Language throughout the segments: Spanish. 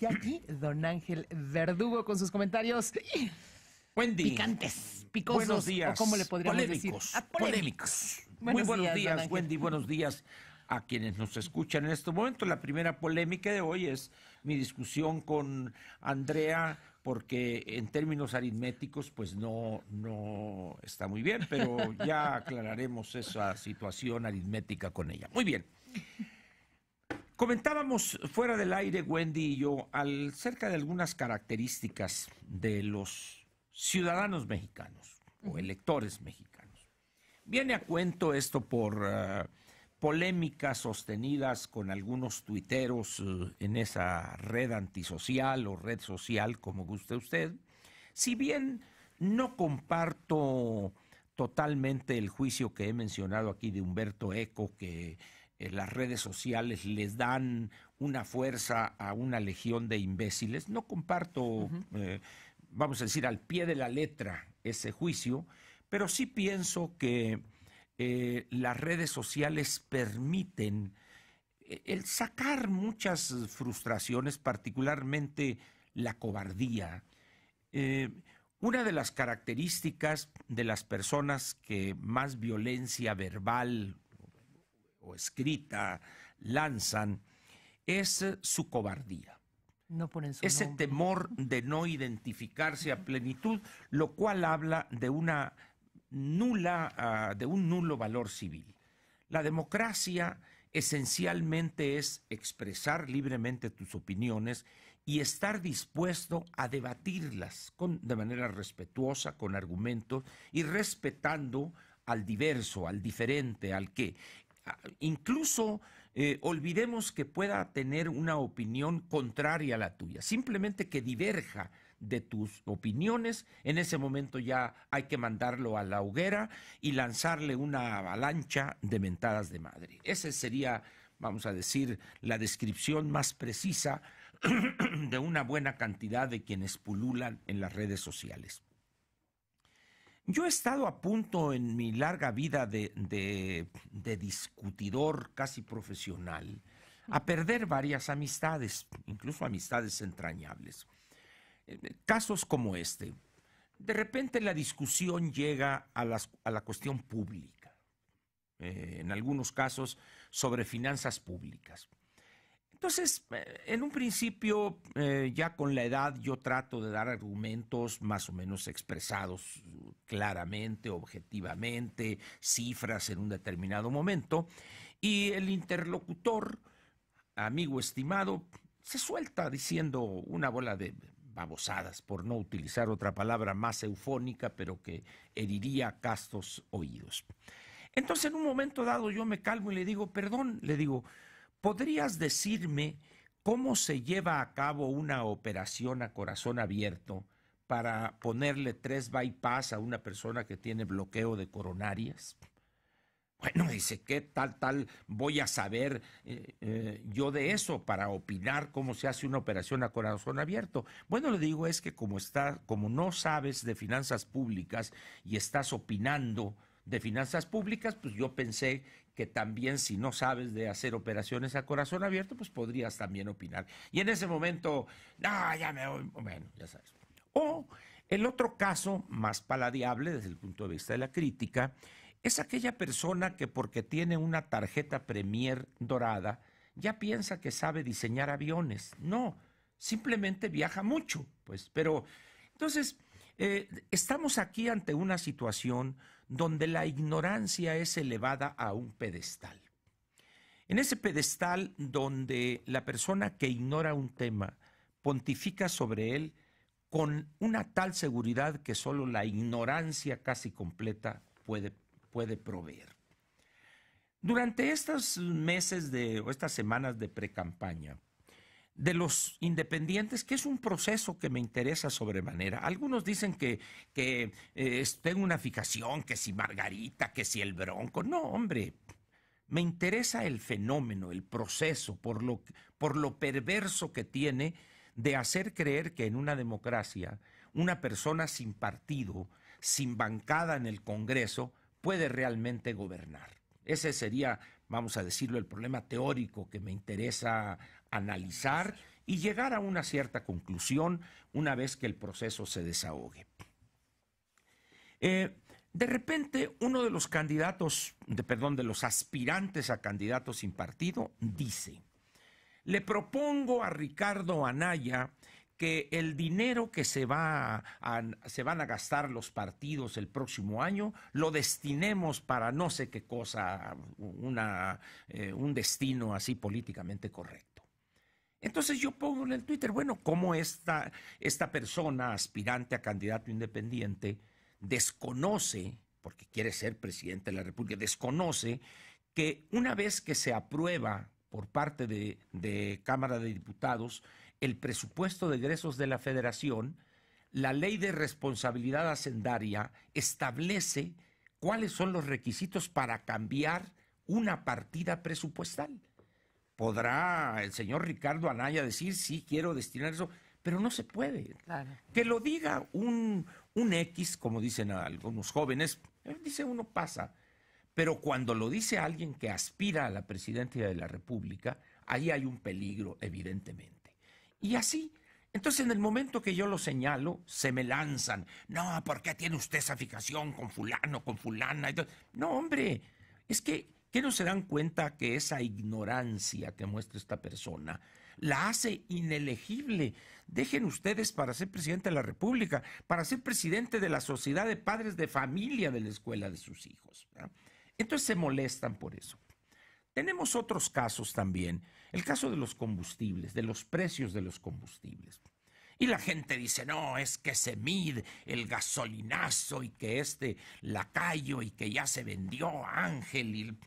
Y aquí, don Ángel Verdugo con sus comentarios picantes, picosos. Buenos días. le podríamos ah, polémicos, Polémicos. Muy buenos días, Wendy. Buenos días a quienes nos escuchan en este momento. La primera polémica de hoy es mi discusión con Andrea, porque en términos aritméticos, pues no está muy bien, pero ya aclararemos esa situación aritmética con ella. Muy bien. Comentábamos fuera del aire, Wendy y yo, acerca de algunas características de los ciudadanos mexicanos o electores mexicanos. Viene a cuento esto por eh, polémicas sostenidas con algunos tuiteros eh, en esa red antisocial o red social, como guste usted. Si bien no comparto totalmente el juicio que he mencionado aquí de Humberto Eco, que eh, las redes sociales les dan una fuerza a una legión de imbéciles. No comparto, eh, vamos a decir, al pie de la letra ese juicio, pero sí pienso que eh, las redes sociales permiten el sacar muchas frustraciones, particularmente la cobardía. una de las características de las personas que más violencia verbal o escrita lanzan es eh, su cobardía. ese temor de no identificarse a plenitud, lo cual habla de una nula, ah, de un nulo valor civil. La democracia esencialmente es expresar libremente tus opiniones y estar dispuesto a debatirlas de manera respetuosa, con argumentos y respetando al diverso, al diferente, al que incluso eh, olvidemos que pueda tener una opinión contraria a la tuya, simplemente que diverja de tus opiniones, en ese momento ya hay que mandarlo a la hoguera y lanzarle una avalancha de mentadas de madre. Esa sería, vamos a decir, la descripción más precisa de una buena cantidad de quienes pululan en las redes sociales. Yo he estado a punto en mi larga vida de, discutidor casi profesional a perder varias amistades, incluso amistades entrañables. Eh, eh, casos como este. De repente la discusión llega a, la cuestión pública, eh, en algunos casos sobre finanzas públicas. Entonces, en un principio, ya con la edad, yo trato de dar argumentos más o menos expresados claramente, objetivamente, cifras en un determinado momento, y el interlocutor, amigo estimado, se suelta diciendo una bola de babosadas, por no utilizar otra palabra más eufónica, pero que heriría castos oídos. Entonces, en un momento dado, yo me calmo y le digo, perdón, le digo, ¿podrías decirme cómo se lleva a cabo una operación a corazón abierto para ponerle tres bypass a una persona que tiene bloqueo de coronarias? Bueno, dice, ¿qué tal, tal voy a saber eh, eh, yo de eso para opinar cómo se hace una operación a corazón abierto? Bueno, lo digo es que como, como no sabes de finanzas públicas y estás opinando de finanzas públicas, pues yo pensé que también si no sabes de hacer operaciones a corazón abierto, pues podrías también opinar. Y en ese momento, no, ya me voy. Bueno, ya sabes. O el otro caso, más paladiable desde el punto de vista de la crítica, es aquella persona que porque tiene una tarjeta Premier dorada, ya piensa que sabe diseñar aviones. No, simplemente viaja mucho, pues. Pero, entonces, eh, estamos aquí ante una situación donde la ignorancia es elevada a un pedestal. En ese pedestal donde la persona que ignora un tema pontifica sobre él con una tal seguridad que solo la ignorancia casi completa puede, puede proveer. Durante estos meses de, o estas semanas de pre-campaña, de los independientes, que es un proceso que me interesa sobremanera. Algunos dicen que, que eh, tengo una fijación, que si Margarita, que si el Bronco. No, hombre, me interesa el fenómeno, el proceso, por lo, por lo perverso que tiene de hacer creer que en una democracia una persona sin partido, sin bancada en el Congreso, puede realmente gobernar. Ese sería, vamos a decirlo, el problema teórico que me interesa analizar y llegar a una cierta conclusión una vez que el proceso se desahogue. Eh, de repente, uno de los candidatos, perdón, de los aspirantes a candidatos sin partido, dice, le propongo a Ricardo Anaya que el dinero que se, van a gastar los partidos el próximo año lo destinemos para no sé qué cosa, eh, un destino así políticamente correcto. Entonces yo pongo en el Twitter, bueno, ¿cómo esta persona aspirante a candidato independiente desconoce, porque quiere ser presidente de la República, desconoce que una vez que se aprueba por parte de, Cámara de Diputados el presupuesto de egresos de la Federación, la ley de responsabilidad hacendaria establece cuáles son los requisitos para cambiar una partida presupuestal. Podrá el señor Ricardo Anaya decir, sí, quiero destinar eso, pero no se puede. Que lo diga un, un X, como dicen algunos jóvenes, eh, dice uno pasa, pero cuando lo dice alguien que aspira a la presidencia de la República, ahí hay un peligro, evidentemente. Y así, entonces en el momento que yo lo señalo, se me lanzan. No, ¿por qué tiene usted esa fijación con fulano, con fulana? No, hombre, es que, ¿qué no se dan cuenta que esa ignorancia que muestra esta persona la hace inelegible? Dejen ustedes para ser presidente de la República, para ser presidente de la Sociedad de Padres de Familia de la escuela de sus hijos. Entonces se molestan por eso. Tenemos otros casos también, el caso de los combustibles, de los precios de los combustibles. Y la gente dice, no, es que se mide el gasolinazo y que este lacayo y que ya se vendió Ángel. Y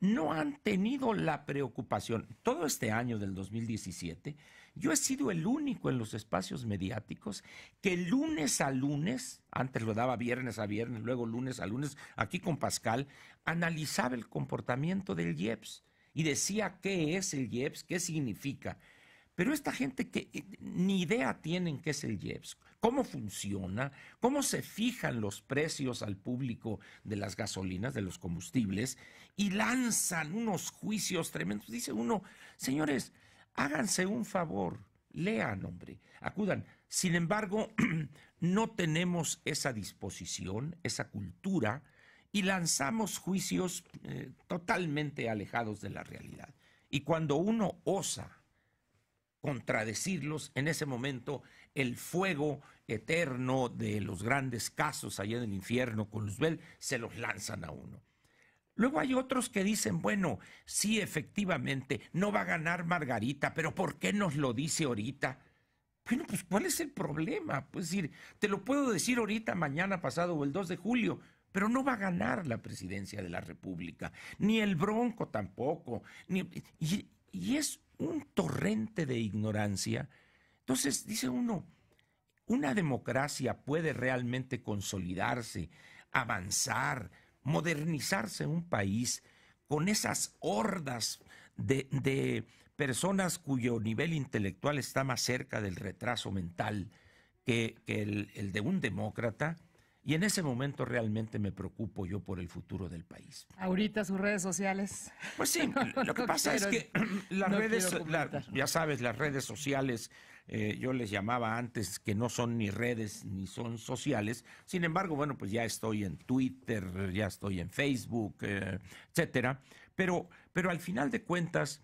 no han tenido la preocupación. Todo este año del 2017, yo he sido el único en los espacios mediáticos que lunes a lunes, antes lo daba viernes a viernes, luego lunes a lunes, aquí con Pascal, analizaba el comportamiento del IEPS y decía qué es el IEPS, qué significa. Pero esta gente que eh, ni idea tienen qué es el IEPS, cómo funciona, cómo se fijan los precios al público de las gasolinas, de los combustibles, y lanzan unos juicios tremendos. Dice uno, señores, háganse un favor, lean, hombre, acudan. Sin embargo, no tenemos esa disposición, esa cultura, y lanzamos juicios eh, totalmente alejados de la realidad. Y cuando uno osa contradecirlos. En ese momento, el fuego eterno de los grandes casos allá en el infierno con Luzbel se los lanzan a uno. Luego hay otros que dicen, bueno, sí, efectivamente, no va a ganar Margarita, pero ¿por qué nos lo dice ahorita? Bueno, pues ¿cuál es el problema? Pues decir, te lo puedo decir ahorita, mañana, pasado o el 2 de julio, pero no va a ganar la presidencia de la República, ni el Bronco tampoco. Ni, y es un torrente de ignorancia. Entonces, dice uno, una democracia puede realmente consolidarse, avanzar, modernizarse un país con esas hordas de, personas cuyo nivel intelectual está más cerca del retraso mental que, el de un demócrata. Y en ese momento realmente me preocupo yo por el futuro del país. Ahorita sus redes sociales. Pues sí, lo que pasa es que las redes, ya sabes, las redes sociales, eh, yo les llamaba antes que no son ni redes ni son sociales. Sin embargo, bueno, pues ya estoy en Twitter, ya estoy en Facebook, eh, etcétera. Pero, pero al final de cuentas,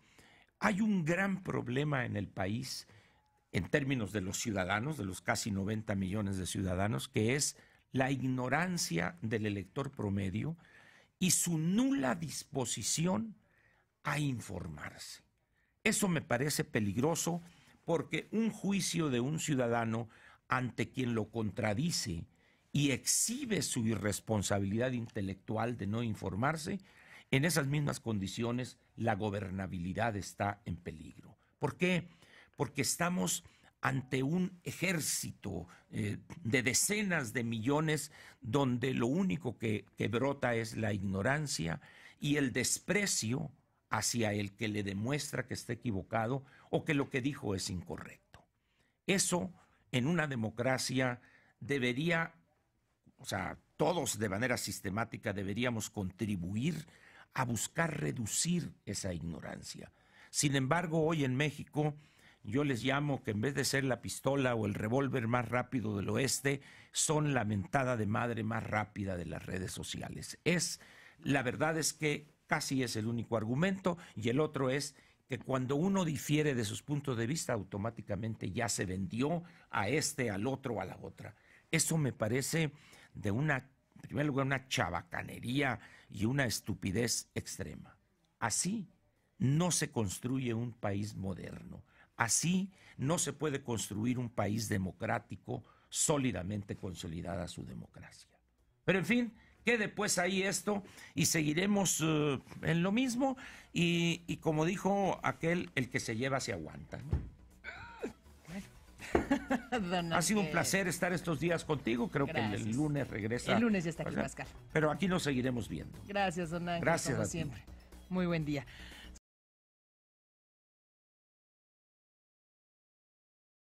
hay un gran problema en el país en términos de los ciudadanos, de los casi 90 millones de ciudadanos, que es la ignorancia del elector promedio y su nula disposición a informarse. Eso me parece peligroso porque un juicio de un ciudadano ante quien lo contradice y exhibe su irresponsabilidad intelectual de no informarse, en esas mismas condiciones la gobernabilidad está en peligro. ¿Por qué? Porque estamos ante un ejército eh, de decenas de millones donde lo único que, que brota es la ignorancia y el desprecio hacia el que le demuestra que está equivocado o que lo que dijo es incorrecto. Eso en una democracia debería, o sea, todos de manera sistemática deberíamos contribuir a buscar reducir esa ignorancia. Sin embargo, hoy en México yo les llamo que en vez de ser la pistola o el revólver más rápido del oeste, son la mentada de madre más rápida de las redes sociales. Es la verdad es que casi es el único argumento y el otro es que cuando uno difiere de sus puntos de vista automáticamente ya se vendió a este, al otro, a la otra. Eso me parece de una, en primer lugar, una chabacanería y una estupidez extrema. Así no se construye un país moderno. Así no se puede construir un país democrático sólidamente consolidada su democracia. Pero en fin, quede pues ahí esto y seguiremos eh, en lo mismo y, como dijo aquel, el que se lleva se aguanta. ha sido un placer estar estos días contigo. Creo que el, lunes regresa. El lunes ya está aquí, Pascal. Pero aquí nos seguiremos viendo. Gracias, don Ángel, Gracias como siempre. Muy buen día.